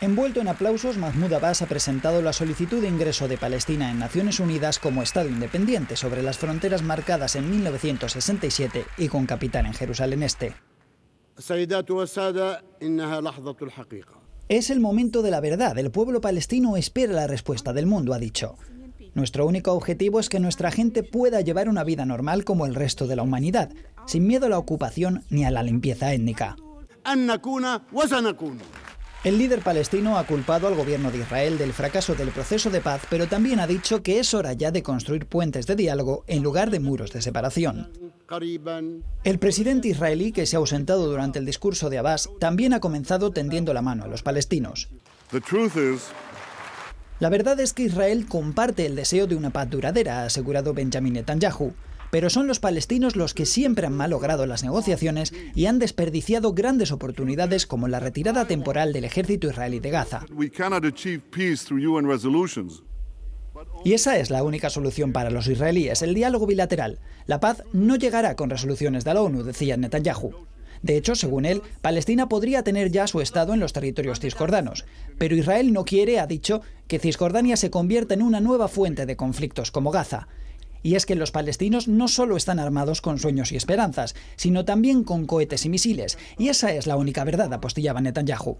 Envuelto en aplausos, Mahmoud Abbas ha presentado la solicitud de ingreso de Palestina en Naciones Unidas como Estado independiente sobre las fronteras marcadas en 1967 y con capital en Jerusalén Este. Es el momento de la verdad. El pueblo palestino espera la respuesta del mundo, ha dicho. Nuestro único objetivo es que nuestra gente pueda llevar una vida normal como el resto de la humanidad, sin miedo a la ocupación ni a la limpieza étnica. El líder palestino ha culpado al gobierno de Israel del fracaso del proceso de paz, pero también ha dicho que es hora ya de construir puentes de diálogo en lugar de muros de separación. El presidente israelí, que se ha ausentado durante el discurso de Abbas, también ha comenzado tendiendo la mano a los palestinos. La verdad es que Israel comparte el deseo de una paz duradera, ha asegurado Benjamin Netanyahu. Pero son los palestinos los que siempre han malogrado las negociaciones y han desperdiciado grandes oportunidades como la retirada temporal del ejército israelí de Gaza. Y esa es la única solución para los israelíes, el diálogo bilateral. La paz no llegará con resoluciones de la ONU, decía Netanyahu. De hecho, según él, Palestina podría tener ya su Estado en los territorios cisjordanos, pero Israel no quiere, ha dicho, que Cisjordania se convierta en una nueva fuente de conflictos como Gaza y es que los palestinos no solo están armados con sueños y esperanzas, sino también con cohetes y misiles, y esa es la única verdad, apostillaba Netanyahu.